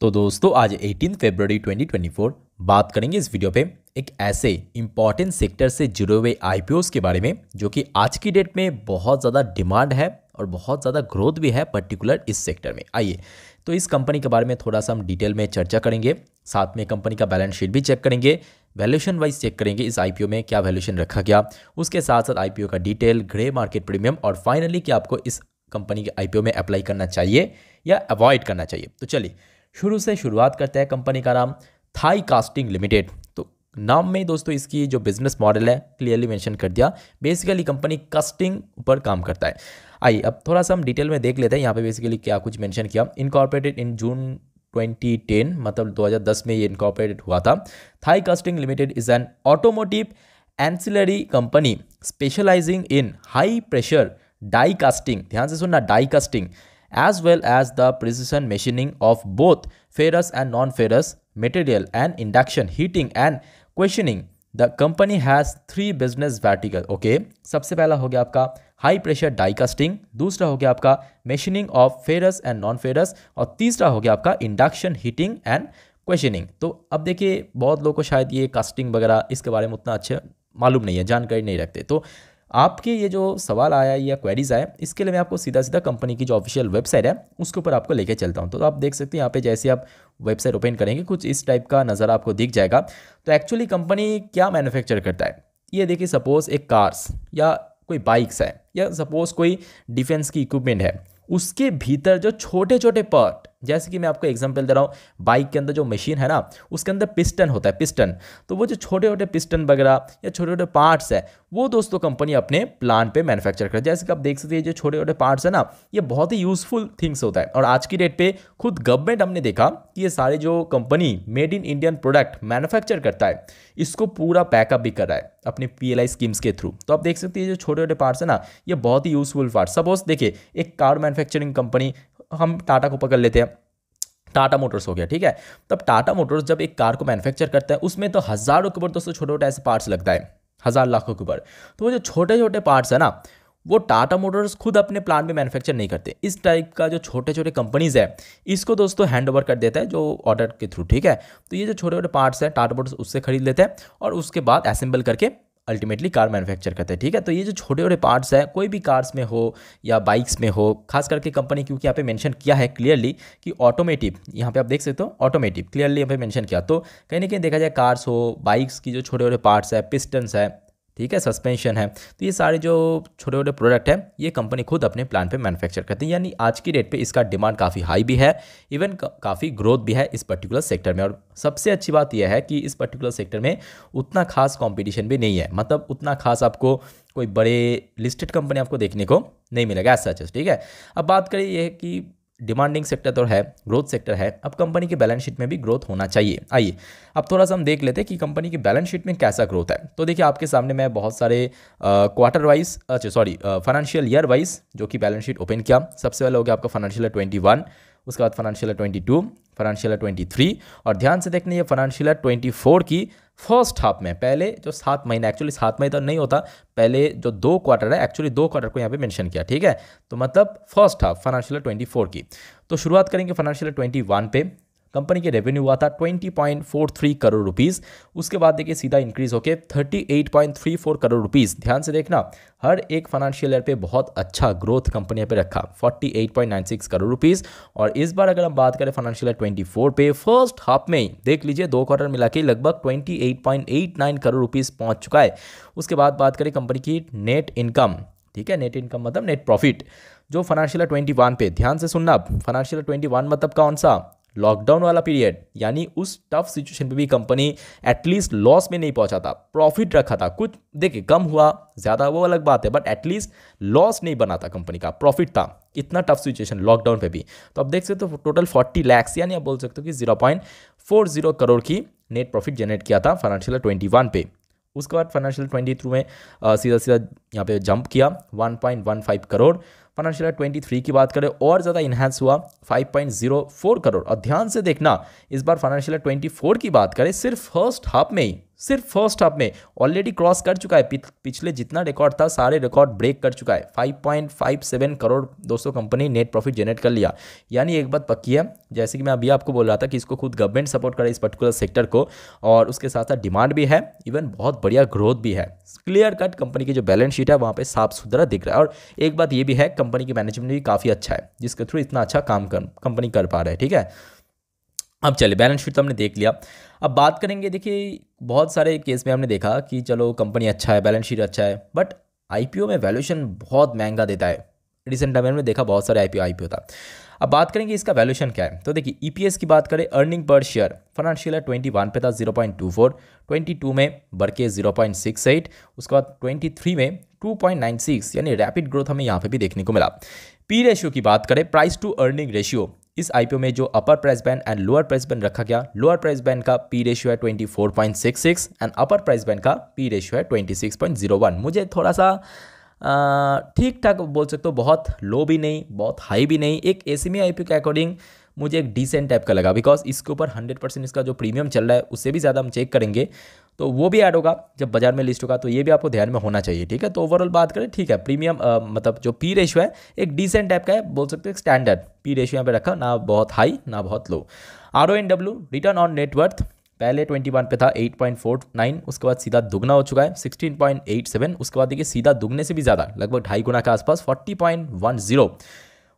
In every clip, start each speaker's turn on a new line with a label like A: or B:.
A: तो दोस्तों आज 18 फरवरी 2024 बात करेंगे इस वीडियो पे एक ऐसे इम्पॉर्टेंट सेक्टर से जुड़े हुए आई के बारे में जो कि आज की डेट में बहुत ज़्यादा डिमांड है और बहुत ज़्यादा ग्रोथ भी है पर्टिकुलर इस सेक्टर में आइए तो इस कंपनी के बारे में थोड़ा सा हम डिटेल में चर्चा करेंगे साथ में कंपनी का बैलेंस शीट भी चेक करेंगे वैल्यूशन वाइज चेक करेंगे इस आईपीओ में क्या वैल्यूशन रखा गया उसके साथ साथ आईपीओ का डिटेल ग्रे मार्केट प्रीमियम और फाइनली क्या आपको इस कंपनी के आईपीओ में अप्लाई करना चाहिए या अवॉइड करना चाहिए तो चलिए शुरू से शुरुआत करते हैं कंपनी का नाम थाई कास्टिंग लिमिटेड तो नाम में दोस्तों इसकी जो बिजनेस मॉडल है क्लियरली मेंशन कर दिया बेसिकली कंपनी कास्टिंग पर काम करता है आइए अब थोड़ा सा हम डिटेल में देख लेते हैं यहाँ पे बेसिकली क्या कुछ मेंशन किया इनकॉर्पोरेटेड इन जून 2010 मतलब 2010 में ये इनकॉर्पोरेटेड हुआ था Thai casting limited is an automotive ancillary company specializing in high pressure die casting ध्यान से सुनना die casting as well as the precision machining of both ferrous and non-ferrous material and induction heating and questioning the company has three business vertical okay सबसे पहला हो गया आपका high pressure die casting दूसरा हो गया आपका machining of ferrous and non ferrous और तीसरा हो गया आपका इंडक्शन हीटिंग एंड क्वेश्चनिंग तो अब देखिए बहुत लोग को शायद ये कास्टिंग वगैरह इसके बारे में उतना अच्छे मालूम नहीं है जानकारी नहीं रखते तो आपके ये जो सवाल आया या क्वेरीज़ आए इसके लिए मैं आपको सीधा सीधा कंपनी की जो ऑफिशियल वेबसाइट है उसके ऊपर आपको लेके चलता हूँ तो आप देख सकते हैं यहाँ पे जैसे आप वेबसाइट ओपन करेंगे कुछ इस टाइप का नज़र आपको दिख जाएगा तो एक्चुअली कंपनी क्या मैन्युफैक्चर करता है ये देखिए सपोज़ एक कार्स या कोई बाइक्स है या सपोज़ कोई डिफेंस की इक्विपमेंट है उसके भीतर जो छोटे छोटे पार्ट जैसे कि मैं आपको एग्जाम्पल दे रहा हूँ बाइक के अंदर जो मशीन है ना उसके अंदर पिस्टन होता है पिस्टन तो वो जो छोटे छोटे पिस्टन वगैरह या छोटे छोटे पार्ट्स है वो दोस्तों कंपनी अपने प्लान पे मैन्युफैक्चर कर जैसे कि आप देख सकते हैं जो छोटे छोटे पार्ट्स है ना ये बहुत ही यूजफुल थिंग्स होता है और आज की डेट पर खुद गवर्नमेंट हमने देखा कि ये सारे जो company made in Indian product manufacture करता है इसको पूरा पैकअप भी कर रहा है अपने पी स्कीम्स के थ्रू तो आप देख सकते हैं जो छोटे छोटे पार्ट्स है ना ये बहुत ही यूजफुल पार्ट सपोज देखिए एक कार मैनुफैक्चरिंग कंपनी हम टाटा को पकड़ लेते हैं टाटा मोटर्स हो गया ठीक है तब टाटा मोटर्स जब एक कार को मैन्युफैक्चर करता है उसमें तो हज़ारों के ऊपर दोस्तों छोटे छोटे ऐसे पार्ट्स लगता है हज़ार लाखों के ऊपर तो वो जो छोटे छोटे पार्ट्स है ना वो टाटा मोटर्स खुद अपने प्लांट में मैन्युफैक्चर नहीं करते इस टाइप का जो छोटे छोटे कंपनीज है इसको दोस्तों हैंड ओवर कर देता है जो ऑर्डर के थ्रू ठीक है तो ये जो छोटे छोटे पार्ट्स हैं टाटा मोटर्स उससे खरीद लेते हैं और उसके बाद असेंबल करके अल्टीमेटली कार मैन्युफैक्चर करते हैं ठीक है तो ये जो छोटे छोटे पार्ट्स हैं कोई भी कार्स में हो या बाइक्स में हो खास करके कंपनी क्योंकि यहाँ पे मेंशन किया है क्लियरली कि ऑटोमेटिव यहाँ पे आप देख सकते हो ऑटोमेटिव क्लियरली यहाँ पे मेंशन किया तो कहीं ना कहीं देखा जाए कार्स हो बाइक्स की जो छोटे छोटे पार्ट्स है पिस्टन्स है ठीक है सस्पेंशन है तो ये सारे जो छोटे छोटे प्रोडक्ट हैं ये कंपनी खुद अपने प्लान पे मैन्युफैक्चर करती है यानी आज की डेट पे इसका डिमांड काफ़ी हाई भी है इवन काफ़ी ग्रोथ भी है इस पर्टिकुलर सेक्टर में और सबसे अच्छी बात यह है कि इस पर्टिकुलर सेक्टर में उतना खास कॉम्पिटिशन भी नहीं है मतलब उतना खास आपको कोई बड़े लिस्टेड कंपनी आपको देखने को नहीं मिलेगा ऐसा सच ठीक है अब बात करिए कि डिमांडिंग सेक्टर तो है ग्रोथ सेक्टर है अब कंपनी के बैलेंस शीट में भी ग्रोथ होना चाहिए आइए अब थोड़ा सा हम देख लेते हैं कि कंपनी के बैलेंस शीट में कैसा ग्रोथ है तो देखिए आपके सामने मैं बहुत सारे क्वार्टर वाइज अच्छा सॉरी फाइनेंशियल ईयर वाइज जो कि बैलेंस शीट ओपन किया सबसे पहले हो गया आपका फाइनेंशियल ट्वेंटी वन उसके बाद financial twenty two financial twenty three और ध्यान से देखने ये फाइनेंशियल ट्वेंटी फोर की फर्स्ट हाफ में पहले जो सात महीने एक्चुअली सात महीने तो नहीं होता पहले जो दो क्वार्टर है एक्चुअली दो क्वार्टर को यहाँ पे मेंशन किया ठीक है तो मतलब first half financial twenty four की तो शुरुआत करेंगे फाइनेंशियल ट्वेंटी वन पे कंपनी के रेवेन्यू हुआ था 20.43 करोड़ रुपीस उसके बाद देखिए सीधा इंक्रीज होके 38.34 करोड़ रुपीस ध्यान से देखना हर एक फाइनेंशियल ईयर पे बहुत अच्छा ग्रोथ कंपनी पे रखा 48.96 करोड़ रुपीस और इस बार अगर हम बात करें फाइनेंशियल ईयर 24 पे फर्स्ट हाफ में देख लीजिए दो क्वार्टर मिला के लगभग 28.89 करोड़ रुपीज़ पहुँच चुका है उसके बाद बात करें कंपनी की नेट इनकम ठीक है नेट इनकम मतलब नेट प्रॉफिट जो फाइनेंशियल ट्वेंटी वन पे ध्यान से सुनना फाइनेंशियल ट्वेंटी वन मतलब कौन सा लॉकडाउन वाला पीरियड यानी उस टफ सिचुएशन पे भी कंपनी एटलीस्ट लॉस में नहीं पहुंचा था प्रॉफिट रखा था कुछ देखिए कम हुआ ज़्यादा वो अलग बात है बट एटलीस्ट लॉस नहीं बना था कंपनी का प्रॉफिट था इतना टफ सिचुएशन लॉकडाउन पे भी तो आप देख सकते हो तो टोटल फोर्टी लैक्स यानी आप बोल सकते हो कि zero point four zero crore की नेट प्रॉफिट जनरेट किया था फाइनेंशियल ट्वेंटी वन पे उसके बाद फाइनेंशियल ट्वेंटी में सीधा सीधा यहाँ पे जंप किया one crore financial year twenty three की बात करें और ज़्यादा इन्हांस हुआ five point zero four crore और ध्यान से देखना इस बार फाइनेंशियल ईयर ट्वेंटी फोर की बात करें सिर्फ फर्स्ट हाफ में ही सिर्फ फर्स्ट हाफ में ऑलरेडी क्रॉस कर चुका है पिछले जितना रिकॉर्ड था सारे रिकॉर्ड ब्रेक कर चुका है 5.57 करोड़ दोस्तों कंपनी नेट प्रॉफिट जनरेट कर लिया यानी एक बात पक्की है जैसे कि मैं अभी आपको बोल रहा था कि इसको खुद गवर्नमेंट सपोर्ट करे इस पर्टिकुलर सेक्टर को और उसके साथ साथ डिमांड भी है इवन बहुत बढ़िया ग्रोथ भी है क्लियर कट कंपनी की जो बैलेंस शीट है वहाँ पर साफ सुथरा दिख रहा है और एक बात ये भी है कंपनी की मैनेजमेंट भी काफ़ी अच्छा है जिसके थ्रू इतना अच्छा काम कंपनी कर पा रहा है ठीक है अब चले बैलेंस शीट तो हमने देख लिया अब बात करेंगे देखिए बहुत सारे केस में हमने देखा कि चलो कंपनी अच्छा है बैलेंस शीट अच्छा है बट आईपीओ में वैल्यूशन बहुत महंगा देता है रिसेंट टाइम में देखा बहुत सारे आईपीओ आईपीओ था अब बात करेंगे इसका वैल्यूशन क्या है तो देखिए ईपीएस e की बात करें अर्निंग पर शेयर फाइनेंशियल है ट्वेंटी वन पे था zero point two four twenty two में बढ़ के जीरो पॉइंट सिक्स एट उसके बाद ट्वेंटी थ्री में टू पॉइंट नाइन सिक्स यानी रैपिड ग्रोथ हमें यहाँ पे भी देखने को मिला पी रेशियो की बात करें प्राइस टू अर्निंग रेशियो इस आई में जो upper price band and lower price band रखा गया लोअर प्राइस बैंड का पी रेशियो है 24.66 एंड अपर प्राइस बैंड का पी रेशियो है 26.01 मुझे थोड़ा सा ठीक ठाक बोल सकते हो बहुत लो भी नहीं बहुत हाई भी नहीं एक ए सी आई के अकॉर्डिंग मुझे एक डिसेंट टाइप का लगा बिकॉज इसके ऊपर 100 परसेंट इसका जो प्रीमियम चल रहा है उससे भी ज़्यादा हम चेक करेंगे तो वो भी ऐड होगा जब बाजार में लिस्ट होगा तो ये भी आपको ध्यान में होना चाहिए ठीक है तो ओवरऑल बात करें ठीक है प्रीमियम आ, मतलब जो पी रेशियो है एक डिसेंट टाइप का है बोल सकते हो एक स्टैंडर्ड पी रेशियो यहाँ पे रखा ना बहुत हाई ना बहुत low R O N W return on net worth पहले 21 पे था 8.49 उसके बाद सीधा दुगना हो चुका है 16.87 उसके बाद देखिए सीधा दुगने से भी ज़्यादा लगभग ढाई गुना के आसपास 40.10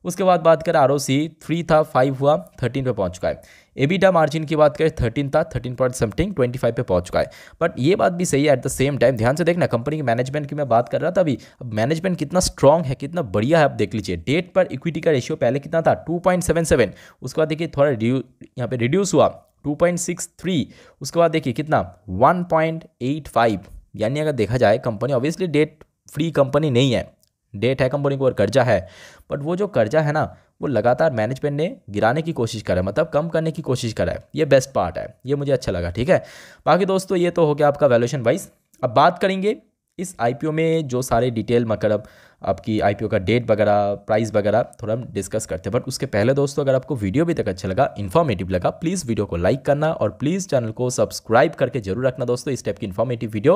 A: उसके बाद बात करें आर ओ सी थ्री था फाइव हुआ थर्टीन पे पहुंच चुका है एबिटा मार्जिन की बात करें थर्टीन था thirteen point something twenty five पर पहुंच चुका है बट ये बात भी सही है एट द सेम टाइम ध्यान से देखना कंपनी के मैनेजमेंट की मैं बात कर रहा था अभी अब मैनेजमेंट कितना स्ट्रॉग है कितना बढ़िया है आप देख लीजिए डेट पर इक्विटी का रेशियो पहले कितना था टू पॉइंट सेवन सेवन उसके बाद देखिए थोड़ा रिड्यू यहाँ पे रिड्यूस हुआ टू पॉइंट सिक्स थ्री उसके बाद देखिए कितना वन पॉइंट एट फाइव यानी अगर देखा जाए company obviously debt free company नहीं है डेट है कंपनी के ऊपर कर्जा है बट वो जो कर्जा है ना वो लगातार मैनेजमेंट ने गिराने की कोशिश करा है मतलब कम करने की कोशिश करा है ये बेस्ट पार्ट है ये मुझे अच्छा लगा ठीक है बाकी दोस्तों ये तो हो गया आपका वैल्यूशन वाइज अब बात करेंगे इस आईपीओ में जो सारे डिटेल मतलब आपकी आई का डेट वगैरह प्राइस वगैरह थोड़ा हम डिस्कस करते हैं बट उसके पहले दोस्तों अगर आपको वीडियो भी तक अच्छा लगा इन्फॉर्मेटिव लगा प्लीज़ वीडियो को लाइक करना और प्लीज़ चैनल को सब्सक्राइब करके जरूर रखना दोस्तों इस टाइप की इन्फॉर्मेटिव वीडियो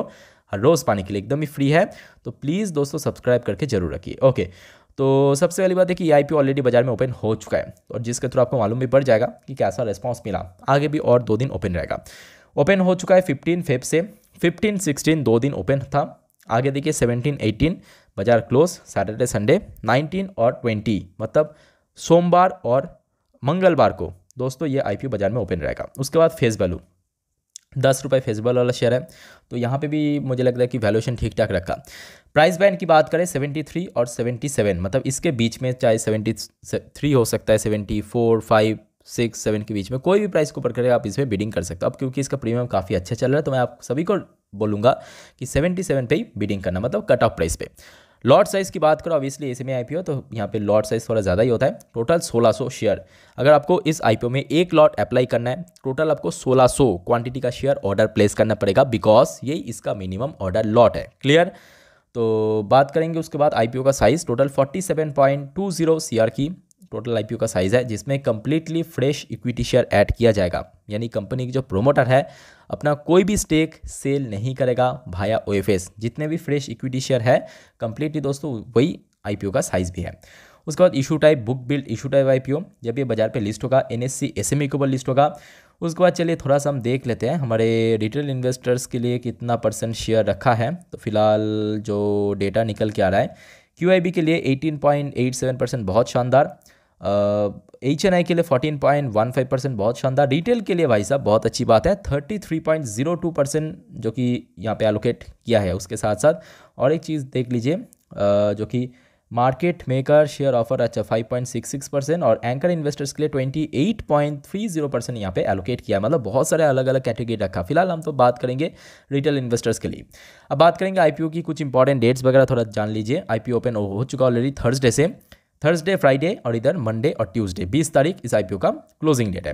A: हर रोज़ पाने के लिए एकदम ही फ्री है तो प्लीज़ दोस्तों सब्सक्राइब करके जरूर रखिए ओके तो सबसे पहली बात है कि ये आई ऑलरेडी बाजार में ओपन हो चुका है और जिसके थ्रू आपको मालूम भी पड़ जाएगा कि कैसा रिस्पॉन्स मिला आगे भी और दो दिन ओपन रहेगा ओपन हो चुका है फिफ्टीन फेब से फिफ्टीन सिक्सटीन दो दिन ओपन था आगे देखिए सेवनटीन एटीन बाजार क्लोज सैटरडे संडे नाइनटीन और ट्वेंटी मतलब सोमवार और मंगलवार को दोस्तों ये आईपीओ बाजार में ओपन रहेगा उसके बाद फेस वैल्यू दस रुपये फेस वैल्यू वाला शेयर है तो यहाँ पे भी मुझे लगता है कि वैल्यूएशन ठीक ठाक रखा प्राइस बैंड की बात करें 73 और 77 मतलब इसके बीच में चाहे 73 हो सकता है 74 फाइव सिक्स सेवन के बीच में कोई भी प्राइस को ऊपर करेगा आप इसमें बिडिंग कर सकते हो अब क्योंकि इसका प्रीमियम काफ़ी अच्छा चल रहा है तो मैं आप सभी को बोलूंगा कि 77 पे ही बिडिंग करना मतलब कट ऑफ प्राइस पे लॉट साइज़ की बात करो ऑब्वियसली में आईपीओ तो यहाँ पे लॉट साइज़ थोड़ा ज़्यादा ही होता है टोटल 1600 शेयर अगर आपको इस आईपीओ में एक लॉट अप्लाई करना है टोटल आपको 1600 क्वांटिटी का शेयर ऑर्डर प्लेस करना पड़ेगा बिकॉज ये इसका मिनिमम ऑर्डर लॉट है क्लियर तो बात करेंगे उसके बाद आईपीओ का साइज़ टोटल 47.20 सीआर की टोटल आईपीओ का साइज़ है जिसमें completely fresh equity share add किया जाएगा यानी कंपनी की जो प्रोमोटर है अपना कोई भी स्टेक सेल नहीं करेगा भाया ओ जितने भी फ्रेश इक्विटी शेयर है कम्प्लीटली दोस्तों वही आईपीओ का साइज़ भी है उसके बाद issue type book build issue type IPO जब ये बाजार पे लिस्ट होगा एन एस e के ऊपर लिस्ट होगा उसके बाद चलिए थोड़ा सा हम देख लेते हैं हमारे रिटेल इन्वेस्टर्स के लिए कितना परसेंट शेयर रखा है तो फिलहाल जो डेटा निकल के आ रहा है क्यू के लिए 18.87 परसेंट बहुत शानदार एच एन आई के लिए 14.15 परसेंट बहुत शानदार रिटेल के लिए भाई साहब बहुत अच्छी बात है 33.02 परसेंट जो कि यहाँ पे एलोकेट किया है उसके साथ साथ और एक चीज़ देख लीजिए जो कि मार्केट मेकर शेयर ऑफर अच्छा 5.66 परसेंट और एंकर इन्वेस्टर्स के लिए 28.30 परसेंट यहाँ पे एलोकेट किया मतलब बहुत सारे अलग अलग कैटेगरी रखा फिलहाल हम तो बात करेंगे रिटेल इन्वेस्टर्स के लिए अब बात करेंगे आईपीओ की कुछ इंपॉर्टेंट डेट्स वगैरह थोड़ा जान लीजिए आईपीओ ओपन हो चुका ऑलरेडी थर्सडे से थर्सडे फ्राइडे और इधर मंडे और ट्यूसडे बीस तारीख इस आईपीओ का क्लोजिंग डेट है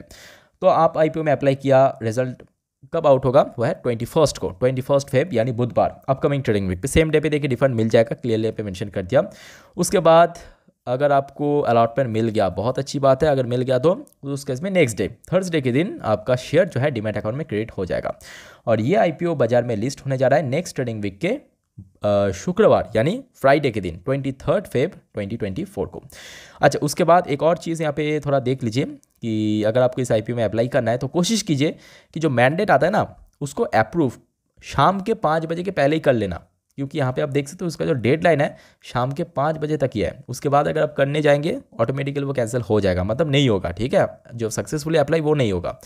A: तो आप आईपीओ में अप्लाई किया रिजल्ट कब आउट होगा वो है ट्वेंटी फर्स्ट को ट्वेंटी फर्स्ट फेब यानी बुधवार अपकमिंग ट्रेडिंग वीक पे सेम डे पे देखिए रिफंड मिल जाएगा क्लियरली पे मेंशन कर दिया उसके बाद अगर आपको अलॉटमेंट मिल गया बहुत अच्छी बात है अगर मिल गया तो, तो उस केस में नेक्स्ट डे थर्सडे के दिन आपका शेयर जो है डिमेट अकाउंट में क्रिएट हो जाएगा और ये आईपीओ बाजार में लिस्ट होने जा रहा है नेक्स्ट ट्रेडिंग वीक के शुक्रवार यानी फ्राइडे के दिन twenty third Feb twenty twenty four को अच्छा उसके बाद एक और चीज़ यहाँ पे थोड़ा देख लीजिए कि अगर आपको इस आईपीओ में अप्लाई करना है तो कोशिश कीजिए कि जो मैंडेट आता है ना उसको अप्रूव शाम के पाँच बजे के पहले ही कर लेना क्योंकि यहाँ पे आप देख सकते हो उसका जो डेडलाइन है शाम के पाँच बजे तक ही है उसके बाद अगर आप करने जाएंगे ऑटोमेटिकली वो कैंसिल हो जाएगा मतलब नहीं होगा ठीक है जो सक्सेसफुली अप्लाई वो नहीं होगा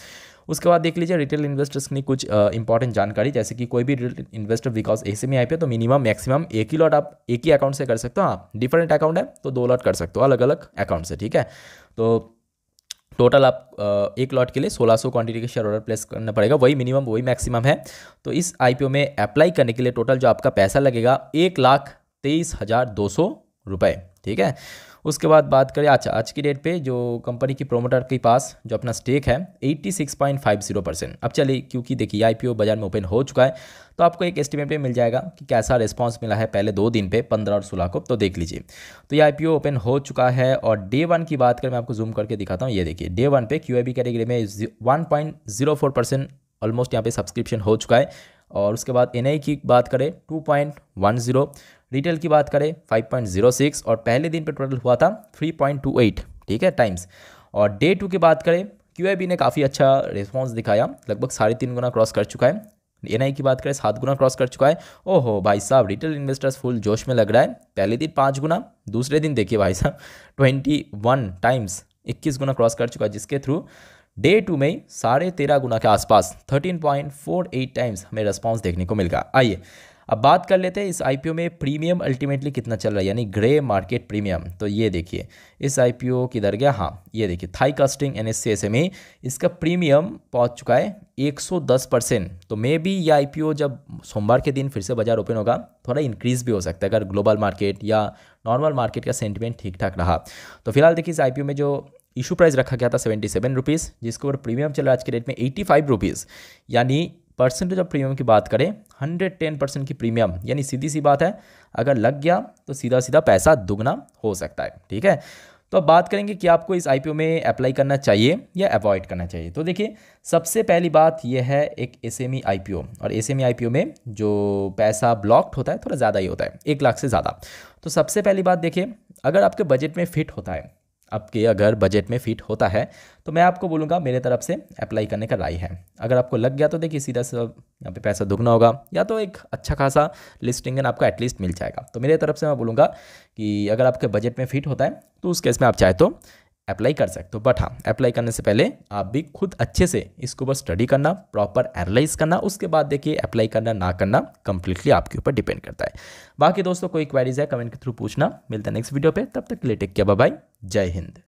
A: उसके बाद देख लीजिए रिटेल इन्वेस्टर्स ने कुछ इंपॉर्टेंट जानकारी जैसे कि कोई भी रिटेल इन्वेस्टर बिकॉज ऐसे में आई तो मिनिमम मैक्सिमम एक ही लॉट आप एक ही अकाउंट से कर सकते हो आप डिफरेंट अकाउंट है तो दो लॉट कर सकते हो अलग अलग अकाउंट से ठीक है तो टोटल आप एक लॉट के लिए 1600 सौ क्वांटिटी के शेयर ऑर्डर प्लेस करना पड़ेगा वही मिनिमम वही मैक्सिमम है तो इस आईपीओ में अप्लाई करने के लिए टोटल जो आपका पैसा लगेगा एक लाख तेईस हज़ार दो सौ रुपये ठीक है उसके बाद बात करें अच्छा आज की डेट पे जो कंपनी की प्रोमोटर के पास जो अपना स्टेक है 86.50 परसेंट अब चलिए क्योंकि देखिए आईपीओ बाजार में ओपन हो चुका है तो आपको एक एस्टिमेट पे मिल जाएगा कि कैसा रिस्पांस मिला है पहले दो दिन पे पंद्रह और सोलह को तो देख लीजिए तो ये आई ओपन हो चुका है और डे वन की बात करें मैं आपको जूम करके दिखाता हूँ ये देखिए डे वन पे क्यू कैटेगरी में वन परसेंट ऑलमोस्ट यहाँ पर सब्सक्रिप्शन हो चुका है और उसके बाद एन की बात करें two point one zero retail की बात करें 5.06 और पहले दिन पे टोटल हुआ था 3.28 ठीक है टाइम्स और डे टू की बात करें क्यू ने काफ़ी अच्छा रिस्पॉन्स दिखाया लगभग साढ़े तीन गुना क्रॉस कर चुका है एन की बात करें सात गुना क्रॉस कर चुका है ओहो भाई साहब रिटेल इन्वेस्टर्स फुल जोश में लग रहा है पहले दिन पाँच गुना दूसरे दिन देखिए भाई साहब ट्वेंटी वन टाइम्स इक्कीस गुना क्रॉस कर चुका है जिसके थ्रू डे टू में साढ़े तेरह गुना के आसपास thirteen point four eight times हमें रिस्पॉन्स देखने को मिल गया आइए अब बात कर लेते हैं इस आई में प्रीमियम अल्टीमेटली कितना चल रहा है यानी ग्रे मार्केट प्रीमियम तो ये देखिए इस आई पी किधर गया हाँ ये देखिए Thai casting N S C S M इसका प्रीमियम पहुंच चुका है 110 परसेंट तो मे बी ये आई जब सोमवार के दिन फिर से बाजार ओपन होगा थोड़ा इंक्रीज भी हो सकता है अगर ग्लोबल मार्केट या नॉर्मल मार्केट का सेंटिमेंट ठीक ठाक रहा तो फिलहाल देखिए इस आई में जो इशू प्राइस रखा गया था सेवेंटी सेवन रुपीज़ जिसके ऊपर प्रीमियम चल रहा है आज के डेट में एट्टी फाइव रुपीज़ यानी परसेंटेज ऑफ प्रीमियम की बात करें हंड्रेड टेन परसेंट की प्रीमियम यानी सीधी सी बात है अगर लग गया तो सीधा सीधा पैसा दुगना हो सकता है ठीक है तो अब बात करेंगे कि आपको इस आईपीओ में अप्लाई करना चाहिए या अवॉइड करना चाहिए तो देखिए सबसे पहली बात यह है एक एस एम e और एस एम e में जो पैसा ब्लॉक्ड होता है थोड़ा ज़्यादा ही होता है एक लाख से ज़्यादा तो सबसे पहली बात देखिए अगर आपके बजट में फिट होता है आपके अगर बजट में फिट होता है तो मैं आपको बोलूँगा मेरे तरफ से अप्लाई करने का राय है अगर आपको लग गया तो देखिए सीधा सा यहाँ पे पैसा दुगना होगा या तो एक अच्छा खासा लिस्टिंगन आपको एटलीस्ट मिल जाएगा तो मेरे तरफ से मैं बोलूँगा कि अगर आपके बजट में फिट होता है तो उस केस में आप चाहे तो अप्लाई कर सकते हो बट हाँ अप्लाई करने से पहले आप भी खुद अच्छे से इसको ऊपर स्टडी करना प्रॉपर एनालाइज करना उसके बाद देखिए अप्लाई करना ना करना कंप्लीटली आपके ऊपर डिपेंड करता है बाकी दोस्तों कोई क्वेरीज है कमेंट के थ्रू पूछना मिलता है नेक्स्ट वीडियो पे तब तक लेटेक टेक किया बाय जय हिंद